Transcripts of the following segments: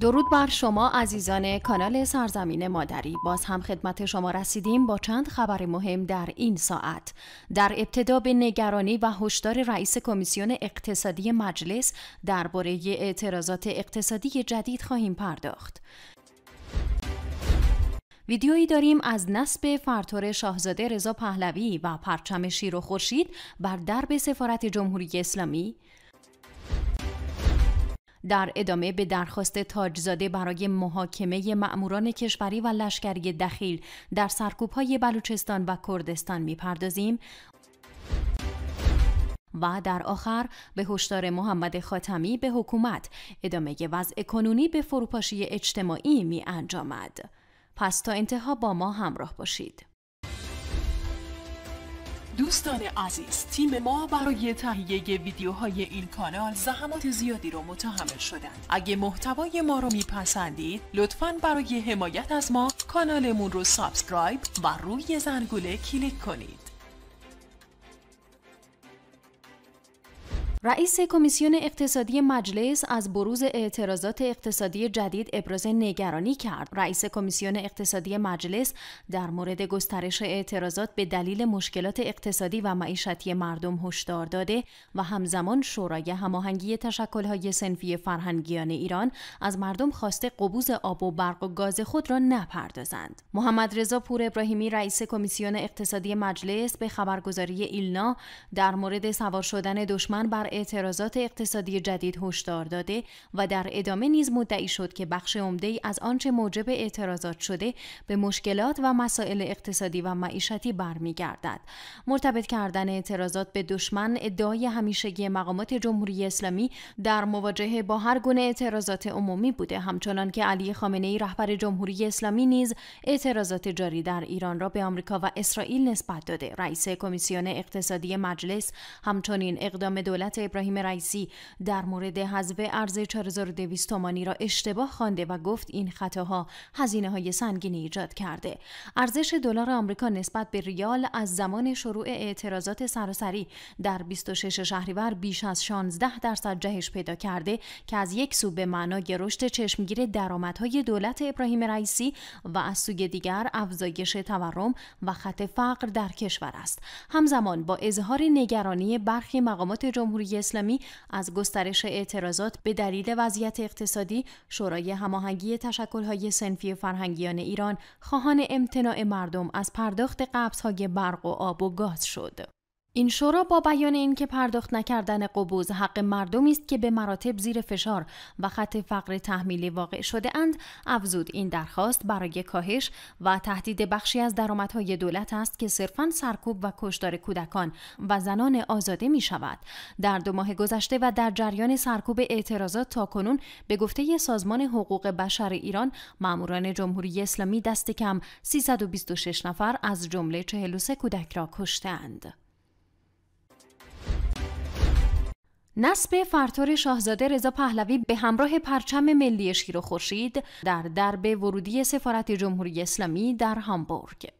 درود بر شما عزیزان کانال سرزمین مادری باز هم خدمت شما رسیدیم با چند خبر مهم در این ساعت در ابتدا به نگرانی و هشدار رئیس کمیسیون اقتصادی مجلس درباره اعتراضات اقتصادی جدید خواهیم پرداخت ویدیویی داریم از نسب فرتور شاهزاده رضا پهلوی و پرچم شیر و خورشید بر درب سفارت جمهوری اسلامی در ادامه به درخواست تاجزاده برای محاکمه مأموران کشوری و لشکری دخیل در سرکوب‌های بلوچستان و کردستان میپردازیم و در آخر به هشدار محمد خاتمی به حکومت ادامه وضع کنونی به فروپاشی اجتماعی می انجامد. پس تا انتها با ما همراه باشید. دوستان عزیز تیم ما برای تهیه ویدیوهای این کانال زحمات زیادی رو متحمل شدند اگه محتوای ما رو میپسندید لطفا برای حمایت از ما کانالمون رو سابسکرایب و روی زنگوله کلیک کنید رئیس کمیسیون اقتصادی مجلس از بروز اعتراضات اقتصادی جدید ابراز نگرانی کرد. رئیس کمیسیون اقتصادی مجلس در مورد گسترش اعتراضات به دلیل مشکلات اقتصادی و معیشتی مردم هشدار داده و همزمان شورای هماهنگی تشکل‌های سنفی فرهنگیان ایران از مردم خواسته قبوز آب و برق و گاز خود را نپردازند. محمد رضا پور ابراهیمی رئیس کمیسیون اقتصادی مجلس به خبرگزاری ایلنا در مورد سوار شدن دشمن بر در اعتراضات اقتصادی جدید هشدار داده و در ادامه نیز مدعی شد که بخش عمده ای از آنچه موجب اعتراضات شده به مشکلات و مسائل اقتصادی و معیشتی برمیگردد مرتبط کردن اعتراضات به دشمن ادعای همیشگی مقامات جمهوری اسلامی در مواجهه با هر گونه اعتراضات عمومی بوده همچنان که علی خامنه ای رهبر جمهوری اسلامی نیز اعتراضات جاری در ایران را به آمریکا و اسرائیل نسبت داده رئیس کمیسیون اقتصادی مجلس همچنین اقدام دولت حکومت رئیسی در مورد حذف ارز 4200 تومانی را اشتباه خوانده و گفت این خطاها هزینه های سنگینی ایجاد کرده ارزش دلار آمریکا نسبت به ریال از زمان شروع اعتراضات سراسری در 26 شهریور بیش از 16 درصد جهش پیدا کرده که از یک سو به معنای رشد چشمگیر درآمدهای دولت ابراهیم رئیسی و از سوی دیگر افزایش تورم و خط فقر در کشور است همزمان با اظهار نگرانی برخی مقامات جمهوری جمهوری اسلامی از گسترش اعتراضات به دلیل وضعیت اقتصادی شورای هماهنگی تشکل‌های سنفی فرهنگیان ایران خواهان امتناع مردم از پرداخت قبض‌های برق و آب و گاز شد. این شورا با بیان اینکه پرداخت نکردن قبوز حق مردمی است که به مراتب زیر فشار و خط فقر تحمیلی واقع شده اند افزود این درخواست برای کاهش و تهدید بخشی از درآمدهای دولت است که صرفا سرکوب و کشدار کودکان و زنان آزاده می شود در دو ماه گذشته و در جریان سرکوب اعتراضات تا کنون به گفته سازمان حقوق بشر ایران ماموران جمهوری اسلامی دست کم 326 نفر از جمله 43 کودک را کشتند نصب فرتور شاهزاده رضا پهلوی به همراه پرچم ملی شیر و خورشید در درب ورودی سفارت جمهوری اسلامی در هامبورگ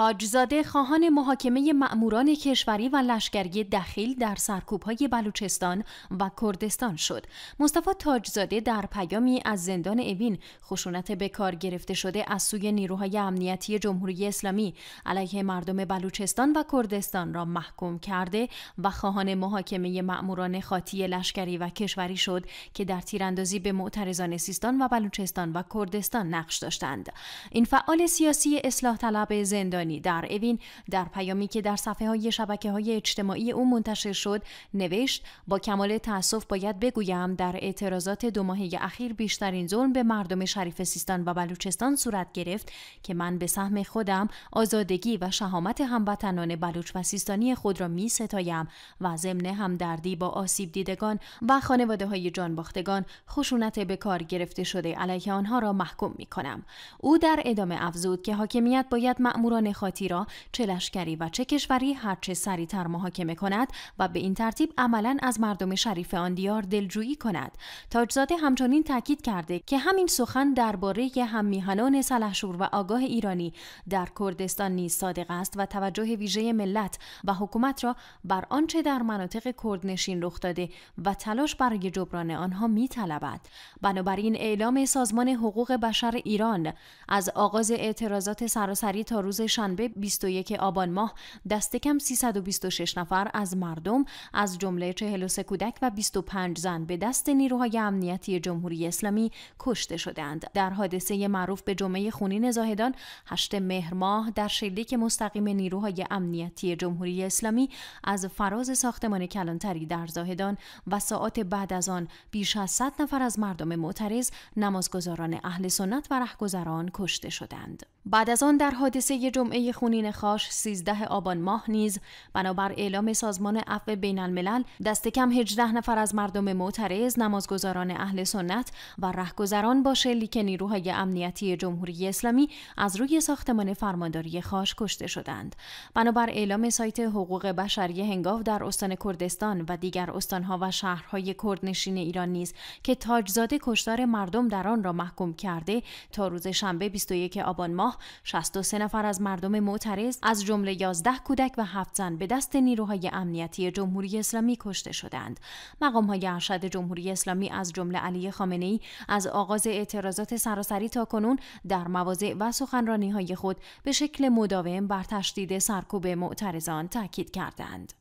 تاجزاده خواهان محاکمه مأموران کشوری و لشکری دخیل در سرکوبهای بلوچستان و کردستان شد. مصطفی تاجزاده در پیامی از زندان اوین خشونت به کار گرفته شده از سوی نیروهای امنیتی جمهوری اسلامی علیه مردم بلوچستان و کردستان را محکوم کرده و خواهان محاکمه مأموران خاطی لشکری و کشوری شد که در تیراندازی به معترضان سیستان و بلوچستان و کردستان نقش داشتند. این فعال سیاسی اصلاح طلب زندان در اوین در پیامی که در صفحه های شبکه های اجتماعی او منتشر شد نوشت با کمال تاسف باید بگویم در اعتراضات دو ماهه اخیر بیشترین ظلم به مردم شریف سیستان و بلوچستان صورت گرفت که من به سهم خودم آزادگی و شهامت هموطنان بلوچ و سیستانی خود را می ستایم و ضمن همدردی با آسیب دیدگان و خانواده های باختگان خشونت به کار گرفته شده علیه آنها را محکوم می کنم. او در ادامه افزود که حاکمیت باید مأموران انتخاباتی را چه لشکری و چه کشوری هرچه سریعتر محاکمه کند و به این ترتیب عملا از مردم شریف آن دیار دلجویی کند تاجزاده همچنین تاکید کرده که همین سخن درباره هم میهنان سلحشور و آگاه ایرانی در کردستان نیز صادق است و توجه ویژه ملت و حکومت را بر آنچه در مناطق کردنشین رخ داده و تلاش برای جبران آنها میطلبد بنابراین اعلام سازمان حقوق بشر ایران از آغاز اعتراضات سراسری تا روز به 21 آبان ماه دست کم 326 نفر از مردم از جمله 43 کودک و 25 زن به دست نیروهای امنیتی جمهوری اسلامی کشته شدند. در حادثه معروف به جمعه خونین زاهدان 8 مهر ماه در شلیک مستقیم نیروهای امنیتی جمهوری اسلامی از فراز ساختمان کلانتری در زاهدان و ساعات بعد از آن بیش از 100 نفر از مردم معترض نمازگزاران اهل سنت و رهگذران کشته شدند. بعد از آن در حادثه جمعه خونین خاش 13 آبان ماه نیز بنابر اعلام سازمان عفو بین الملل دست کم 18 نفر از مردم معترض نمازگزاران اهل سنت و رهگذران با شلیک نیروهای امنیتی جمهوری اسلامی از روی ساختمان فرمانداری خاش کشته شدند بنابر اعلام سایت حقوق بشری هنگاو در استان کردستان و دیگر استانها و شهرهای کردنشین ایران نیز که تاجزاده کشتار مردم در آن را محکوم کرده تا روز شنبه 21 آبان ماه ماه 63 نفر از مردم معترض از جمله 11 کودک و 7 زن به دست نیروهای امنیتی جمهوری اسلامی کشته شدند. مقام های ارشد جمهوری اسلامی از جمله علی خامنه ای از آغاز اعتراضات سراسری تا کنون در مواضع و سخنرانی های خود به شکل مداوم بر تشدید سرکوب معترضان تاکید کردند.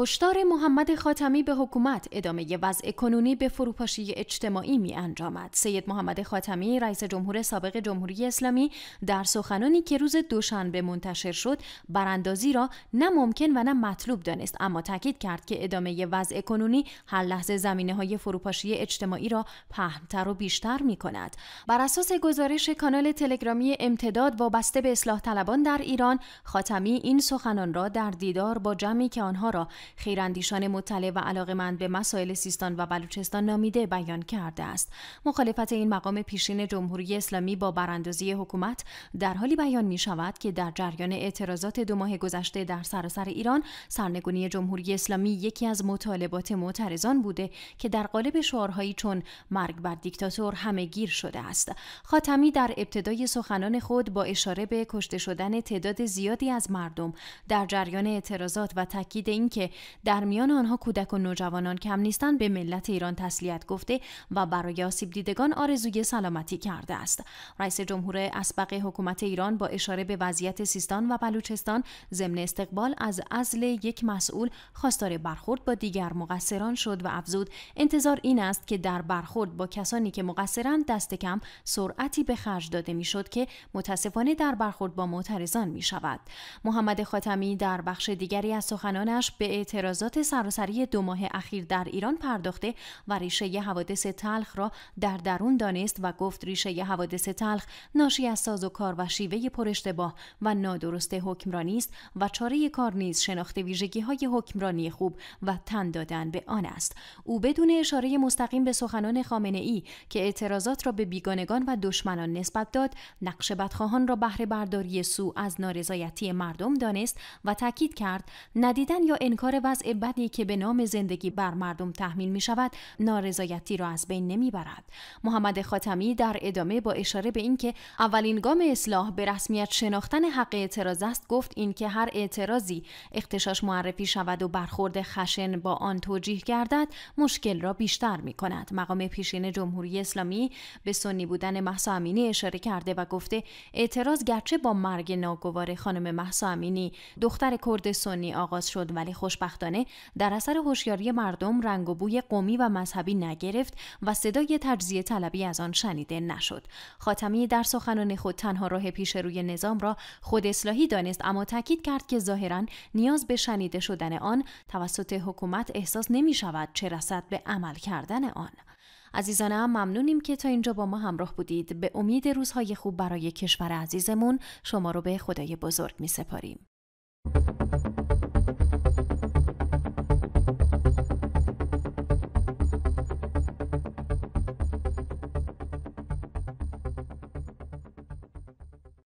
هشدار محمد خاتمی به حکومت ادامه وضع کنونی به فروپاشی اجتماعی می انجامد. سید محمد خاتمی رئیس جمهور سابق جمهوری اسلامی در سخنانی که روز دوشنبه منتشر شد براندازی را نه ممکن و نه مطلوب دانست اما تاکید کرد که ادامه وضع کنونی هر لحظه زمینه های فروپاشی اجتماعی را پهنتر و بیشتر می کند. بر اساس گزارش کانال تلگرامی امتداد وابسته به اصلاح طلبان در ایران خاتمی این سخنان را در دیدار با جمعی که آنها را خیراندیشان مطلع و علاقمند به مسائل سیستان و بلوچستان نامیده بیان کرده است مخالفت این مقام پیشین جمهوری اسلامی با براندازی حکومت در حالی بیان می شود که در جریان اعتراضات دو ماه گذشته در سراسر ایران سرنگونی جمهوری اسلامی یکی از مطالبات معترضان بوده که در قالب شعارهایی چون مرگ بر دیکتاتور همه گیر شده است خاتمی در ابتدای سخنان خود با اشاره به کشته شدن تعداد زیادی از مردم در جریان اعتراضات و تاکید اینکه در میان آنها کودک و نوجوانان کم نیستند به ملت ایران تسلیت گفته و برای آسیب دیدگان آرزوی سلامتی کرده است رئیس جمهور اسبق حکومت ایران با اشاره به وضعیت سیستان و بلوچستان ضمن استقبال از عزل یک مسئول خواستار برخورد با دیگر مقصران شد و افزود انتظار این است که در برخورد با کسانی که مقصرند دست کم سرعتی به خرج داده میشد که متاسفانه در برخورد با معترضان می شود محمد خاتمی در بخش دیگری از سخنانش به اعتراضات سراسری دو ماه اخیر در ایران پرداخته و ریشه حوادث تلخ را در درون دانست و گفت ریشه حوادث تلخ ناشی از ساز و شیوه پر اشتباه و نادرست حکمرانی است و چاره کار نیز شناخت ویژگی های حکمرانی خوب و تن دادن به آن است او بدون اشاره مستقیم به سخنان خامنه ای که اعتراضات را به بیگانگان و دشمنان نسبت داد نقش بدخواهان را بهره برداری سو از نارضایتی مردم دانست و تاکید کرد ندیدن یا انکار و وضع بدی که به نام زندگی بر مردم تحمیل می شود نارضایتی را از بین نمی برد. محمد خاتمی در ادامه با اشاره به اینکه اولین گام اصلاح به رسمیت شناختن حق اعتراض است گفت اینکه هر اعتراضی اختشاش معرفی شود و برخورد خشن با آن توجیه گردد مشکل را بیشتر می کند. مقام پیشین جمهوری اسلامی به سنی بودن محسا امینی اشاره کرده و گفته اعتراض گرچه با مرگ ناگوار خانم محسا امینی دختر کرد سنی آغاز شد ولی خوش خوشبختانه در اثر هوشیاری مردم رنگ و بوی قومی و مذهبی نگرفت و صدای تجزیه طلبی از آن شنیده نشد خاتمی در سخنان خود تنها راه پیش روی نظام را خود اصلاحی دانست اما تاکید کرد که ظاهرا نیاز به شنیده شدن آن توسط حکومت احساس نمی شود چه رسد به عمل کردن آن عزیزانم ممنونیم که تا اینجا با ما همراه بودید به امید روزهای خوب برای کشور عزیزمون شما رو به خدای بزرگ می سپاریم.